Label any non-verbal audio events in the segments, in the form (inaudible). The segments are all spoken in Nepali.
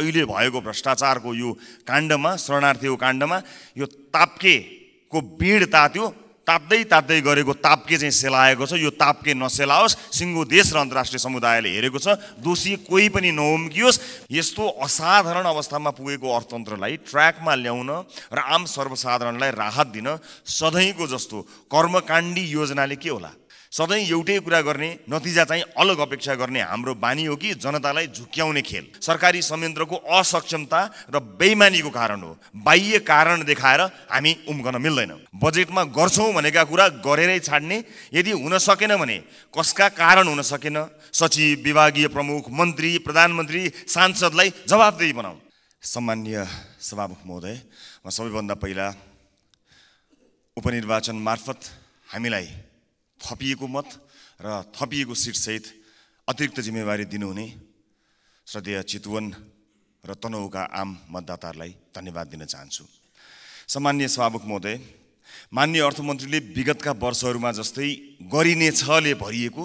अहिले भएको भ्रष्टाचारको यो काण्डमा शरणार्थीको काण्डमा यो ताप्केको बिड तात्यो ताप्दै ताप्दै गरेको ताप्के चाहिँ सेलाएको छ यो ताप्के नसेलाओस् सिङ्गो देश र अन्तर्राष्ट्रिय समुदायले हेरेको छ दोषी कोही पनि नहुम्कियोस् यस्तो असाधारण अवस्थामा पुगेको अर्थतन्त्रलाई ट्र्याकमा ल्याउन र आम सर्वसाधारणलाई राहत दिन सधैँको जस्तो कर्मकाण्डी योजनाले के होला सधैँ एउटै कुरा गर्ने नतिजा चाहिँ अलग अपेक्षा गर्ने हाम्रो बानी हो कि जनतालाई झुक्याउने खेल सरकारी संयन्त्रको असक्षमता र बेइमानीको कारण हो बाह्य कारण देखाएर हामी उम्कन मिल्दैन बजेटमा गर्छौँ भनेका कुरा गरेरै छाड्ने यदि हुन सकेन भने कसका कारण हुन सकेन सचिव विभागीय प्रमुख मन्त्री प्रधानमन्त्री सांसदलाई जवाबदेही बनाऊ सामान्य सभामुख महोदय म सबैभन्दा पहिला उपनिर्वाचन मार्फत हामीलाई थपिएको मत र थपिएको सिटसहित अतिरिक्त जिम्मेवारी दिनुहुने श्रद्धेय चितवन र तनहुका आम मतदाताहरूलाई धन्यवाद दिन चाहन्छु सामान्य सभामुख महोदय मान्य अर्थमन्त्रीले विगतका वर्षहरूमा जस्तै गरिनेछले भरिएको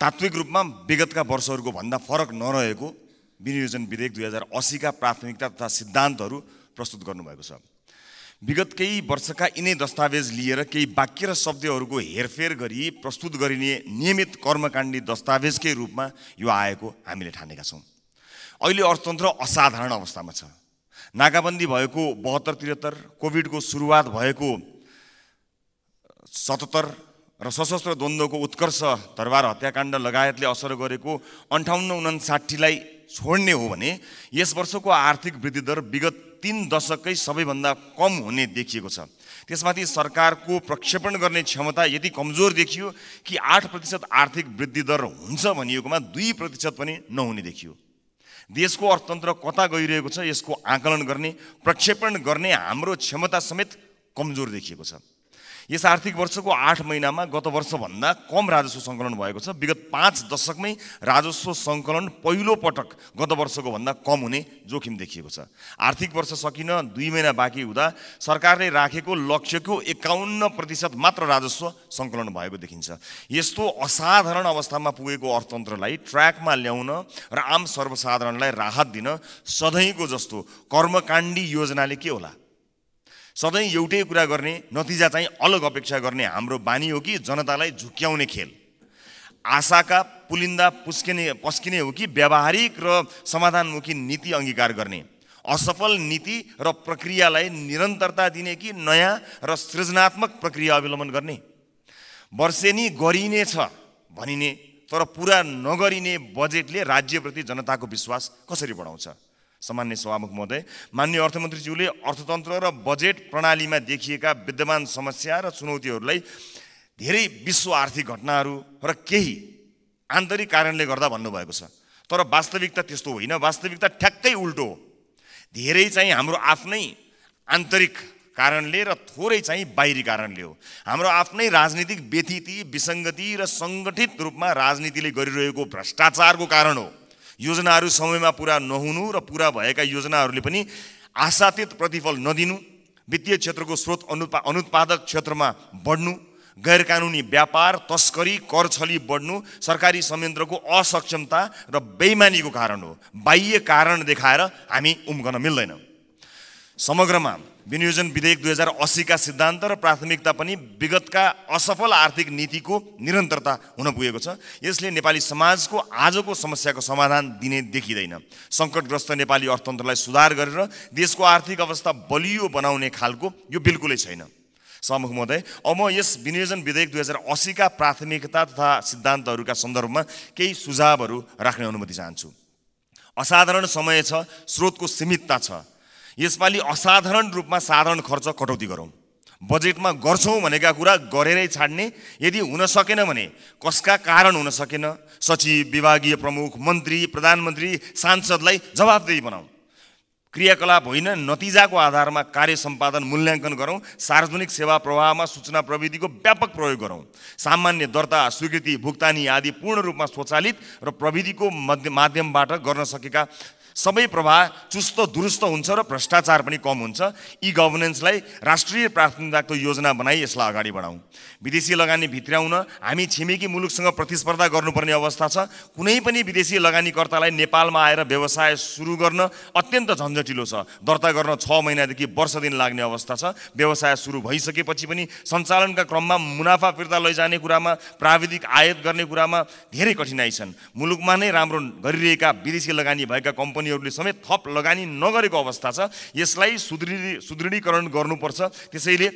तात्विक रूपमा विगतका वर्षहरूको भन्दा फरक नरहेको विनियोजन विधेयक दुई हजार असीका प्राथमिकता तथा सिद्धान्तहरू प्रस्तुत गर्नुभएको छ विगत केही वर्षका यिनै दस्तावेज लिएर केही वाक्य र शब्दहरूको हेरफेर गरी प्रस्तुत गरिने नियमित कर्मकाण्डी दस्तावेजकै रूपमा यो आएको हामीले ठानेका छौँ अहिले अर्थतन्त्र असाधारण अवस्थामा छ नाकाबन्दी भएको बहत्तर त्रिहत्तर कोभिडको सुरुवात भएको सतहत्तर र सशस्त्र द्वन्द्वको उत्कर्ष दरबार हत्याकाण्ड लगायतले असर गरेको अन्ठाउन्न उनासाठीलाई छोड्ने हो भने यस वर्षको आर्थिक वृद्धिदर विगत तिन दशकै सबैभन्दा कम हुने देखिएको छ त्यसमाथि सरकारको प्रक्षेपण गर्ने क्षमता यति कमजोर देखियो कि आठ प्रतिशत आर्थिक वृद्धि दर हुन्छ भनिएकोमा दुई प्रतिशत पनि नहुने देखियो देशको अर्थतन्त्र कता गइरहेको छ यसको आकलन गर्ने प्रक्षेपण गर्ने हाम्रो क्षमता समेत कमजोर देखिएको छ यस आर्थिक वर्षको आठ महिनामा गत वर्षभन्दा कम राजस्व सङ्कलन भएको छ विगत पाँच दशकमै राजस्व सङ्कलन पहिलोपटक गत वर्षको भन्दा कम हुने जोखिम देखिएको छ आर्थिक वर्ष सकिन दुई महिना बाँकी हुँदा सरकारले राखेको लक्ष्यको एकाउन्न प्रतिशत मात्र राजस्व सङ्कलन भएको देखिन्छ यस्तो असाधारण अवस्थामा पुगेको अर्थतन्त्रलाई ट्र्याकमा ल्याउन र आम सर्वसाधारणलाई राहत दिन सधैँको जस्तो कर्मकाण्डी योजनाले के होला सधैँ एउटै कुरा गर्ने नतिजा चाहिँ अलग अपेक्षा गर्ने हाम्रो बानी हो कि जनतालाई झुक्याउने खेल आशाका पुलिन्दा पुस्किने पस्किने हो कि व्यावहारिक र समाधानमुखी नीति अङ्गीकार गर्ने असफल नीति र प्रक्रियालाई निरन्तरता दिने कि नयाँ र सृजनात्मक प्रक्रिया अवलम्बन गर्ने वर्षेनी गरिनेछ भनिने तर पुरा नगरिने बजेटले राज्यप्रति जनताको विश्वास कसरी बढाउँछ सामान्य सभामुख महोदय मान्य अर्थमन्त्रीज्यूले अर्थतन्त्र र बजेट प्रणालीमा देखिएका विद्यमान समस्या र चुनौतीहरूलाई धेरै विश्व आर्थिक घटनाहरू र केही आन्तरिक कारणले गर्दा भन्नुभएको छ तर वास्तविकता त्यस्तो होइन वास्तविकता ठ्याक्कै उल्टो हो धेरै चाहिँ हाम्रो आफ्नै आन्तरिक कारणले र थोरै चाहिँ बाहिरी कारणले हो हाम्रो आफ्नै राजनीतिक व्यथिति विसङ्गति र सङ्गठित रूपमा राजनीतिले गरिरहेको भ्रष्टाचारको कारण हो योजनाहरू समयमा पुरा नहुनु र पुरा भएका योजनाहरूले पनि आशातीत प्रतिफल नदिनु वित्तीय क्षेत्रको स्रोत अनुपा अनुत्पादक क्षेत्रमा बढ्नु गैर कानुनी व्यापार तस्करी कर छली बढ्नु सरकारी संयन्त्रको असक्षमता र बेइमानीको कारण हो बाह्य कारण देखाएर हामी उम्कन मिल्दैनौँ समग्रमा विनियोजन विधेयक दुई हजार असीका सिद्धान्त र प्राथमिकता पनि विगतका असफल आर्थिक नीतिको निरन्तरता हुन पुगेको छ यसले नेपाली समाजको आजको समस्याको समाधान दिने देखिँदैन सङ्कटग्रस्त नेपाली अर्थतन्त्रलाई सुधार गरेर देशको आर्थिक अवस्था बलियो बनाउने खालको यो बिल्कुलै छैन सहमुख महोदय अब म यस विनियोजन विधेयक दुई हजार असीका प्राथमिकता तथा सिद्धान्तहरूका सन्दर्भमा केही सुझावहरू राख्ने अनुमति चाहन्छु असाधारण समय छ स्रोतको सीमितता छ यसपालि असाधारण रूपमा साधारण खर्च कटौती गरौँ बजेटमा गर्छौँ भनेका कुरा गरेरै छाड्ने यदि हुन सकेन भने कसका कारण हुन सकेन सचिव विभागीय प्रमुख मन्त्री प्रधानमन्त्री सांसदलाई जवाबदेही बनाऊ क्रियाकलाप होइन नतिजाको आधारमा कार्य सम्पादन मूल्याङ्कन गरौँ सार्वजनिक सेवा प्रवाहमा सूचना प्रविधिको व्यापक प्रयोग गरौँ सामान्य दर्ता स्वीकृति भुक्तानी आदि पूर्ण रूपमा स्वचालित र प्रविधिको माध्यमबाट गर्न सकेका सबै प्रवाह चुस्त दुरुस्त हुन्छ र भ्रष्टाचार पनि कम हुन्छ यी गभर्नेन्सलाई राष्ट्रिय प्राथमिकताको योजना बनाई यसलाई अगाडि बढाउँ विदेशी लगानी भित्राउन हामी छिमेकी मुलुकसँग प्रतिस्पर्धा गर्नुपर्ने अवस्था छ कुनै पनि विदेशी लगानीकर्तालाई नेपालमा आएर व्यवसाय सुरु गर्न अत्यन्त झन्झटिलो छ दर्ता गर्न छ महिनादेखि वर्ष दिन लाग्ने अवस्था छ व्यवसाय सुरु भइसकेपछि पनि सञ्चालनका क्रममा मुनाफा फिर्ता लैजाने कुरामा प्राविधिक आयात गर्ने कुरामा धेरै कठिनाइ छन् मुलुकमा नै राम्रो गरिरहेका विदेशी लगानी भएका कम्पनी कम्पनीहरूले समेत थप लगानी नगरेको अवस्था छ यसलाई सुदृढी सुदृढीकरण गर्नुपर्छ त्यसैले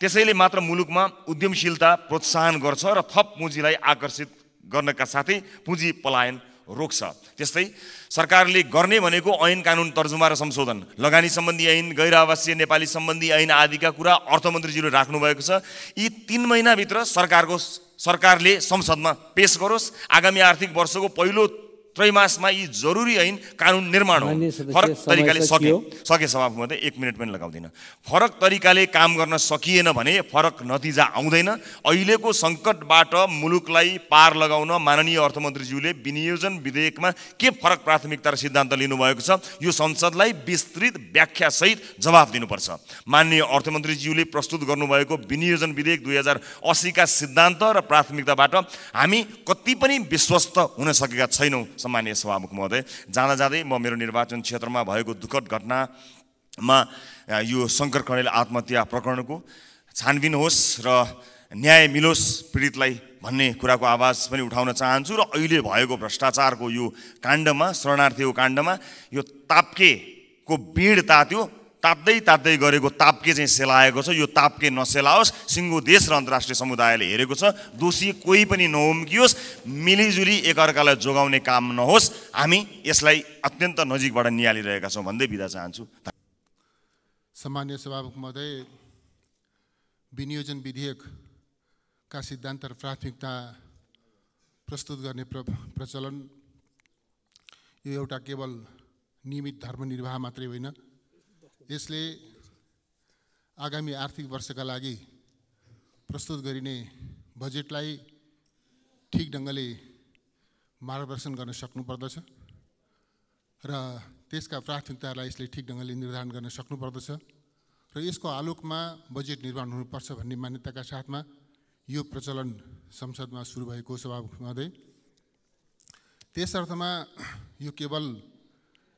त्यसैले मात्र मुलुकमा उद्यमशीलता प्रोत्साहन गर्छ र थप पुँजीलाई आकर्षित गर्नका साथै पुँजी पलायन रोक्छ त्यस्तै सरकारले गर्ने भनेको ऐन कानुन तर्जुमा र संशोधन लगानी सम्बन्धी ऐन गैर आवासीय नेपाली सम्बन्धी ऐन आदिका कुरा अर्थमन्त्रीज्यूले राख्नुभएको छ यी तिन महिनाभित्र सरकारको सरकारले संसदमा पेस गरोस् आगामी आर्थिक वर्षको पहिलो त्रैमासमा यी जरुरी ऐन कानुन निर्माण हो फरक तरिकाले सके सके समाप्त मात्रै एक मिनट पनि लगाउँदिनँ फरक तरिकाले काम गर्न सकिएन भने फरक नतिजा आउँदैन अहिलेको सङ्कटबाट मुलुकलाई पार लगाउन माननीय अर्थमन्त्रीज्यूले विनियोजन विधेयकमा के फरक प्राथमिकता र सिद्धान्त लिनुभएको छ यो संसदलाई विस्तृत व्याख्यासहित जवाफ दिनुपर्छ माननीय अर्थमन्त्रीज्यूले प्रस्तुत गर्नुभएको विनियोजन विधेयक दुई हजार असीका सिद्धान्त र प्राथमिकताबाट हामी कति पनि विश्वस्त हुन सकेका छैनौँ सम्मान्य सभामुख महोदय जाँदा जाँदै म मेरो निर्वाचन क्षेत्रमा भएको दुःखद घटनामा यो शङ्कर खडेल आत्महत्या प्रकरणको छानबिन होस् र न्याय मिलोस् पीडितलाई भन्ने कुराको आवाज पनि उठाउन चाहन्छु र अहिले भएको भ्रष्टाचारको यो काण्डमा शरणार्थीको काण्डमा यो तापकेको बिड तात्यो ताप्दै ताप्दै गरेको तापके चाहिँ सेलाएको छ यो तापके नसेलाओस् सिङ्गो देश र अन्तर्राष्ट्रिय समुदायले हेरेको छ दोषी कोही पनि नहुम्कियोस् मिलिजुली एकअर्कालाई जोगाउने काम नहोस् हामी यसलाई अत्यन्त नजिकबाट निहालिरहेका छौँ भन्दै बिदा चाहन्छु सामान्य सभामुख महोदय विनियोजन विधेयकका सिद्धान्त र प्राथमिकता प्रस्तुत गर्ने प्र प्रचलन यो एउटा केवल नियमित धर्मनिर्वाह मात्रै होइन यसले आगामी आर्थिक वर्षका लागि प्रस्तुत गरिने बजेटलाई ठिक ढङ्गले मार्गदर्शन गर्न सक्नुपर्दछ र त्यसका प्राथमिकताहरूलाई यसले ठिक ढङ्गले निर्धारण गर्न सक्नुपर्दछ र यसको आलोकमा बजेट निर्माण हुनुपर्छ भन्ने मान्यताका साथमा यो प्रचलन संसदमा सुरु भएको सभामहोदय त्यस अर्थमा यो केवल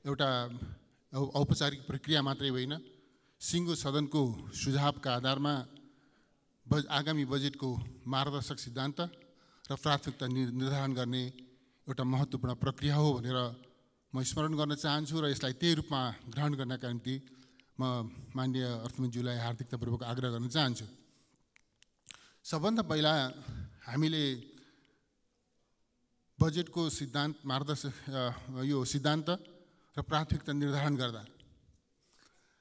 एउटा औपचारिक प्रक्रिया मात्रै होइन सिङ्गो सदनको सुझावका आधारमा बज आगामी बजेटको मार्गदर्शक सिद्धान्त र प्राथमिकता निर्धारण गर्ने एउटा महत्त्वपूर्ण प्रक्रिया हो भनेर म स्मरण गर्न चाहन्छु र यसलाई त्यही रूपमा ग्रहण गर्नका निम्ति म माननीय अर्थमन्त्रीज्यूलाई हार्दिकतापूर्वक आग्रह गर्न चाहन्छु सबभन्दा पहिला हामीले बजेटको सिद्धान्त मार्गदर्शक यो सिद्धान्त र प्राथमिकता निर्धारण गर्दा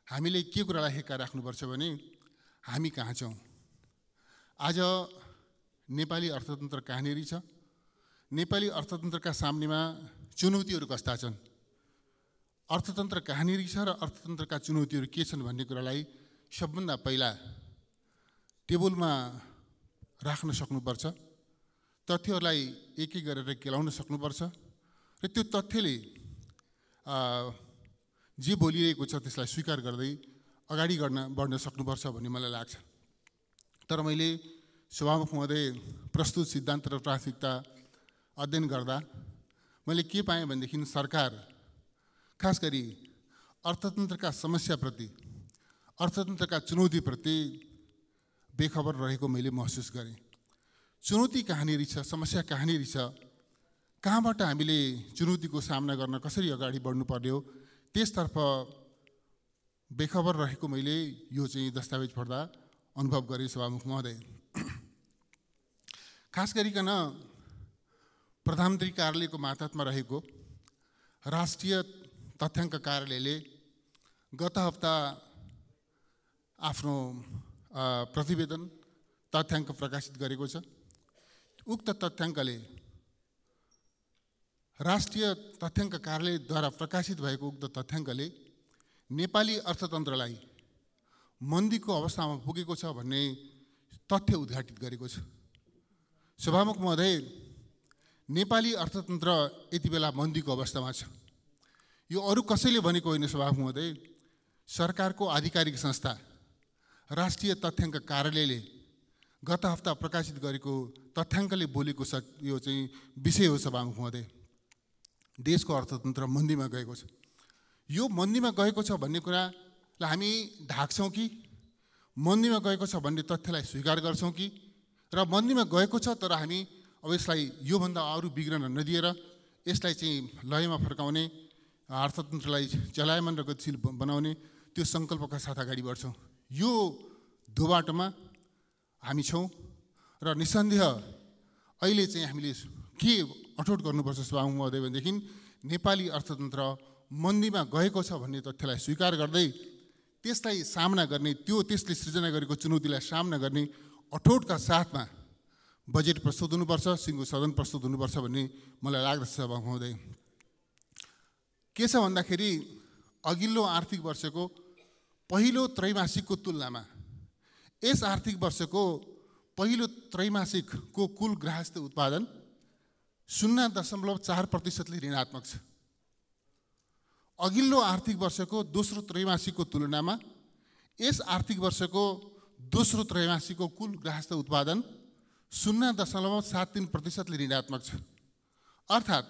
हामीले के कुरालाई हेक्का राख्नुपर्छ भने हामी कहाँ छौँ आज नेपाली अर्थतन्त्र कहाँनिर छ नेपाली अर्थतन्त्रका सामनेमा चुनौतीहरू कस्ता छन् अर्थतन्त्र कहाँनिर छ र अर्थतन्त्रका चुनौतीहरू के छन् भन्ने कुरालाई सबभन्दा पहिला टेबलमा राख्न सक्नुपर्छ तथ्यहरूलाई एक एक गरेर केलाउन सक्नुपर्छ र त्यो तथ्यले जे बोलिरहेको छ त्यसलाई स्वीकार गर्दै अगाडि गर्न बढ्न सक्नुपर्छ भन्ने मलाई लाग्छ तर मैले सभामुख महोदय प्रस्तुत सिद्धान्त र प्राथमिकता अध्ययन गर्दा मैले के पाएँ भनेदेखि सरकार खास गरी अर्थतन्त्रका समस्याप्रति अर्थतन्त्रका चुनौतीप्रति बेखबर रहेको मैले महसुस गरेँ चुनौती कहाँनिर छ समस्या कहाँनिर छ कहाँबाट हामीले चुनौतीको सामना गर्न कसरी अगाडि बढ्नु पर्यो त्यसतर्फ बेखबर रहेको मैले यो चाहिँ दस्तावेज पढ्दा अनुभव गरेँ सभामुख महोदय खास गरिकन प्रधानमन्त्री कार्यालयको मातहतमा रहेको राष्ट्रिय तथ्याङ्क कार्यालयले गत हप्ता आफ्नो प्रतिवेदन तथ्याङ्क प्रकाशित गरेको छ उक्त तथ्याङ्कले राष्ट्रिय तथ्याङ्क कार्यालयद्वारा प्रकाशित भएको उक्त तथ्याङ्कले नेपाली अर्थतन्त्रलाई मन्दीको अवस्थामा पुगेको छ भन्ने तथ्य उद्घाटित गरेको छ सभामुख महोदय नेपाली अर्थतन्त्र यति बेला मन्दीको अवस्थामा छ यो अरू कसैले भनेको होइन सभामुख महोदय सरकारको आधिकारिक संस्था राष्ट्रिय तथ्याङ्क कार्यालयले गत हप्ता प्रकाशित गरेको तथ्याङ्कले बोलेको स यो चाहिँ विषय हो सभामुख महोदय देशको अर्थतन्त्र मन्दीमा गएको छ यो मन्दीमा गएको छ भन्ने कुरालाई हामी ढाक्छौँ कि मन्दीमा गएको छ भन्ने तथ्यलाई स्वीकार गर्छौँ कि र मन्दीमा गएको छ तर हामी अब यसलाई योभन्दा अरू बिग्रन नदिएर यसलाई चाहिँ लयमा फर्काउने अर्थतन्त्रलाई चलायमान र गतिशील बनाउने त्यो सङ्कल्पका साथ अगाडि बढ्छौँ यो दुबाटोमा हामी छौँ र निसन्देह अहिले चाहिँ हामीले के अठोट गर्नुपर्छ सभामुख महोदय नेपाली अर्थतन्त्र मन्दीमा गएको छ भन्ने तथ्यलाई स्वीकार गर्दै त्यसलाई सामना गर्ने त्यो त्यसले सृजना गरेको चुनौतीलाई सामना गर्ने अठोटका साथमा बजेट प्रस्तुत हुनुपर्छ सिङ्गो सदन प्रस्तुत हुनुपर्छ भन्ने मलाई लाग्दछ सभा महोदय के छ भन्दाखेरि अघिल्लो आर्थिक वर्षको पहिलो त्रैमासिकको तुलनामा यस आर्थिक वर्षको पहिलो त्रैमासिकको कुल ग्राहस्थ उत्पादन शून्य दशमलव चार प्रतिशतले ऋणात्मक छ अघिल्लो आर्थिक वर्षको दोस्रो त्रैमासिकको तुलनामा यस आर्थिक वर्षको दोस्रो त्रैमासिकको कुल ग्राहस्थ उत्पादन शून्य दशमलव सात तिन प्रतिशतले ऋणात्मक छ अर्थात्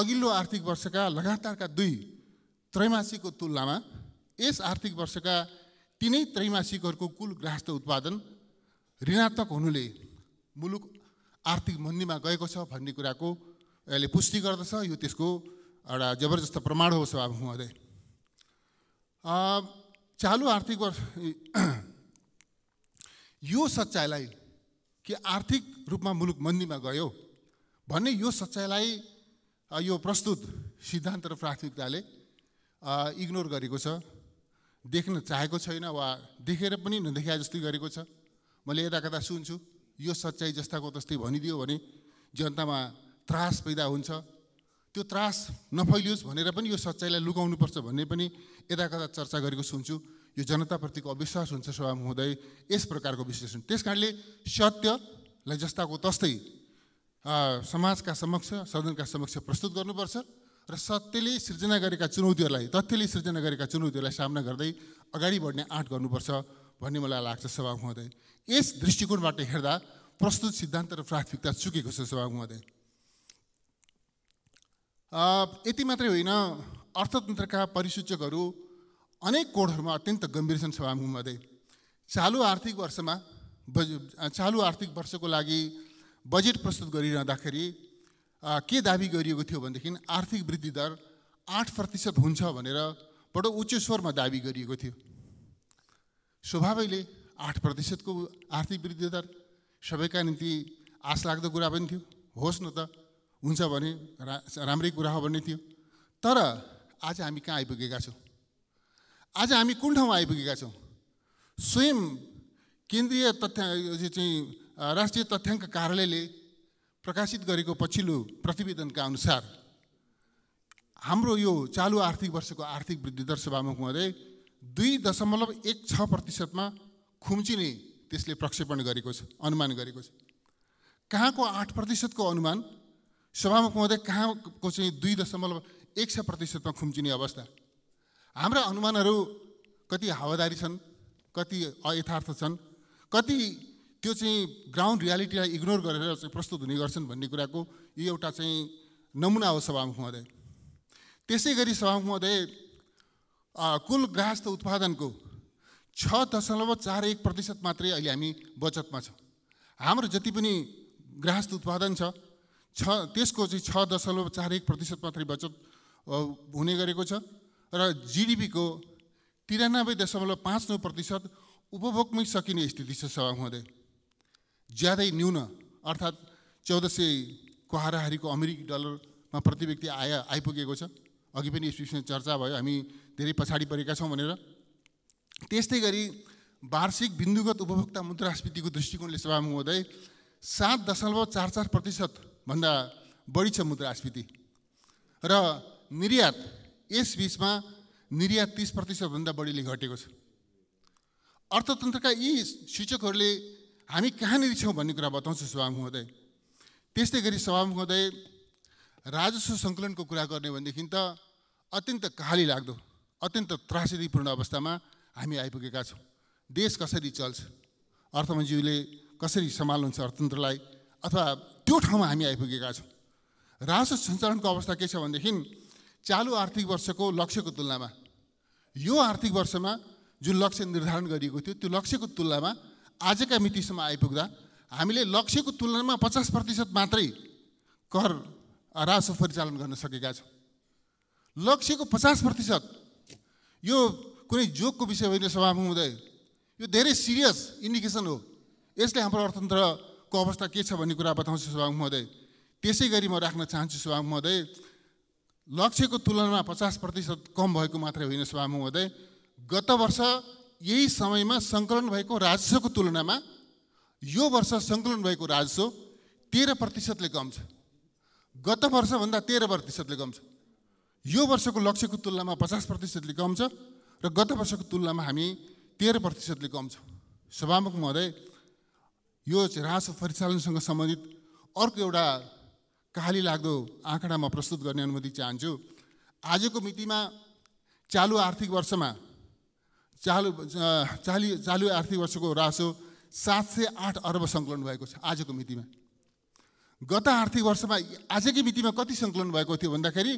अघिल्लो आर्थिक वर्षका लगातारका दुई त्रैमासिकको तुलनामा यस आर्थिक वर्षका तिनै त्रैमासिकहरूको कुल ग्राहस्थ उत्पादन ऋणात्मक हुनुले मुलुक आर्थिक मन्दीमा गएको छ भन्ने कुराको यसले पुष्टि गर्दछ यो त्यसको एउटा जबरजस्त प्रमाण हो स्वभाव हुँदै चालु आर्थिक वर्ष (clears throat) यो सच्चाइलाई कि आर्थिक रूपमा मुलुक मन्दीमा गयो भन्ने यो सच्चाइलाई यो प्रस्तुत सिद्धान्त र प्राथमिकताले इग्नोर गरेको छ देख्न चाहेको छैन वा देखेर पनि नदेखा जस्तै गरेको छ मैले यता कता सुन्छु यो सच्चाइ जस्ताको तस्तै भनिदियो भने जनतामा त्रास पैदा हुन्छ त्यो त्रास नफैलियोस् भनेर पनि यो सच्चाइलाई लुकाउनुपर्छ भन्ने पनि यता कता चर्चा गरेको सुन्छु यो जनताप्रतिको अविश्वास हुन्छ स्वभाव हुँदै यस प्रकारको विश्लेषण त्यस कारणले सत्यलाई जस्ताको तस्तै समाजका समक्ष सदनका समक्ष प्रस्तुत गर्नुपर्छ र सत्यले सृजना गरेका चुनौतीहरूलाई तथ्यले सिर्जना गरेका चुनौतीहरूलाई सामना गर्दै अगाडि बढ्ने आँट गर्नुपर्छ भन्ने मलाई लाग्छ सभामुख महोदय यस दृष्टिकोणबाट हेर्दा प्रस्तुत सिद्धान्त र प्राथमिकता चुकेको छ सभामुख महोदय यति मात्रै होइन अर्थतन्त्रका परिसूचकहरू अनेक कोडहरूमा अत्यन्त गम्भीर छन् सभामुख महोदय चालु आर्थिक वर्षमा बज चालु आर्थिक वर्षको लागि बजेट प्रस्तुत गरिरहँदाखेरि के दाबी गरिएको थियो भनेदेखि आर्थिक वृद्धि दर आठ प्रतिशत हुन्छ भनेर बडो उच्च स्वरमा दाबी गरिएको थियो स्वभावैले आठ प्रतिशतको आर्थिक वृद्धि दर सबैका निम्ति आश लाग्दो कुरा पनि थियो होस् न त हुन्छ भने रा राम्रै कुरा हो भन्ने थियो तर आज हामी कहाँ आइपुगेका छौँ आज हामी कुन ठाउँमा आइपुगेका छौँ स्वयं केन्द्रीय तथ्याङ्क चाहिँ राष्ट्रिय तथ्याङ्क कार्यालयले प्रकाशित गरेको पछिल्लो प्रतिवेदनका अनुसार हाम्रो यो चालु आर्थिक वर्षको आर्थिक वृद्धि दर सभामुख महोदय दुई दशमलव एक छ प्रतिशतमा खुम्चिने त्यसले प्रक्षेपण गरेको छ अनुमान गरेको छ कहाँको आठ प्रतिशतको अनुमान सभामुख महोदय कहाँको चाहिँ दुई दशमलव एक छ प्रतिशतमा खुम्चिने अवस्था हाम्रा अनुमानहरू कति हावादारी छन् कति अयथार्थ छन् कति त्यो चाहिँ ग्राउन्ड रियालिटीलाई इग्नोर गरेर चाहिँ प्रस्तुत हुने गर्छन् भन्ने कुराको यो एउटा चाहिँ नमुना हो सभामुख महोदय त्यसै गरी सभामुख महोदय कुल ग्राहस्थ उत्पादनको छ दशमलव चार एक प्रतिशत मात्रै अहिले हामी बचतमा छ हाम्रो जति पनि ग्राहस्थ उत्पादन छ छ त्यसको चाहिँ छ दशमलव चार एक प्रतिशत मात्रै बचत हुने गरेको छ र जिडिपीको तिरानब्बे दशमलव पाँच नौ प्रतिशत उपभोगमै सकिने स्थिति छ सभा हुँदै ज्यादै न्यून अर्थात् चौध सय हाराहारीको अमेरिकी डलरमा प्रति व्यक्ति आय आइपुगेको छ अघि पनि यस विषयमा चर्चा भयो हामी धेरै पछाडि परेका छौँ भनेर त्यस्तै गरी वार्षिक बिन्दुगत उपभोक्ता मुद्रास्फीतिको दृष्टिकोणले सभामुख हुँदै सात दशमलव चार चार प्रतिशतभन्दा बढी छ मुद्रास्फीति र निर्यात यस बिचमा निर्यात तिस प्रतिशतभन्दा बढीले घटेको छ अर्थतन्त्रका यी सूचकहरूले हामी कहाँनिर छौँ भन्ने कुरा बताउँछ हुँदै त्यस्तै गरी हुँदै राजस्व सङ्कलनको कुरा गर्ने भनेदेखि त अत्यन्त कहाली लाग्दो अत्यन्त त्रासदीपूर्ण अवस्थामा हामी आइपुगेका छौँ देश कसरी चल्छ अर्थमन्त्रीज्यूले कसरी सम्हाल्नुहुन्छ अर्थतन्त्रलाई अथवा त्यो ठाउँमा हामी आइपुगेका छौँ राजस्व सञ्चालनको अवस्था के छ भनेदेखि चालु आर्थिक वर्षको लक्ष्यको तुलनामा यो आर्थिक वर्षमा जुन लक्ष्य निर्धारण गरिएको थियो त्यो लक्ष्यको तुलनामा आजका मितिसम्म आइपुग्दा हामीले लक्ष्यको तुलनामा पचास प्रतिशत मात्रै कर राजस्व परिचालन गर्न सकेका छौँ लक्ष्यको पचास प्रतिशत यो कुनै जोकको विषय होइन सभामुख हुँदै यो धेरै सिरियस इन्डिकेसन हो यसले हाम्रो अर्थतन्त्रको अवस्था के छ भन्ने कुरा बताउँछु सभा महोदय त्यसै गरी म राख्न चाहन्छु सभा महोदय लक्ष्यको तुलनामा पचास प्रतिशत कम भएको मात्रै होइन सभामुख महोदय गत वर्ष यही समयमा सङ्कलन भएको राजस्वको तुलनामा यो वर्ष सङ्कलन भएको राजस्व तेह्र प्रतिशतले कम छ गत वर्षभन्दा तेह्र प्रतिशतले कम छ यो वर्षको लक्ष्यको तुलनामा पचास प्रतिशतले कम छ र गत वर्षको तुलनामा हामी तेह्र प्रतिशतले कम छौँ सभामुख महोदय यो राजस्व परिचालनसँग सम्बन्धित अर्को एउटा काली लाग्दो आँकडा म प्रस्तुत गर्ने अनुमति चाहन्छु आजको मितिमा चालु आर्थिक वर्षमा चालु चालु चालु आर्थिक वर्षको राजस्व सात सय आठ अर्ब सङ्कलन भएको छ आजको मितिमा गत आर्थिक वर्षमा आजकै मितिमा कति सङ्कलन भएको थियो भन्दाखेरि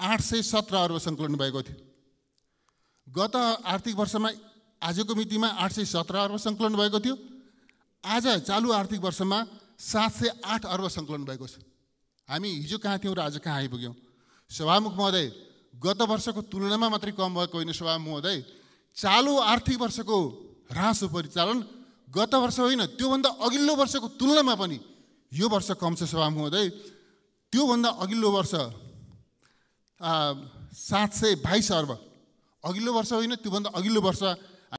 आठ सय सत्र अर्ब सङ्कलन भएको थियो गत आर्थिक वर्षमा आजको मितिमा आठ सय सत्र अर्ब सङ्कलन भएको थियो आज चालु आर्थिक वर्षमा सात सय आठ अर्ब सङ्कलन भएको छ हामी हिजो कहाँ थियौँ र आज कहाँ आइपुग्यौँ सभामुख महोदय गत वर्षको तुलनामा मात्रै कम भएको होइन सभामुख महोदय चालु आर्थिक वर्षको ह्रास परिचालन गत वर्ष होइन त्योभन्दा अघिल्लो वर्षको तुलनामा पनि यो वर्ष कम छ सभामुख महोदय त्योभन्दा अघिल्लो वर्ष सात सय बाइस अर्ब अघिल्लो वर्ष होइन त्योभन्दा अघिल्लो वर्ष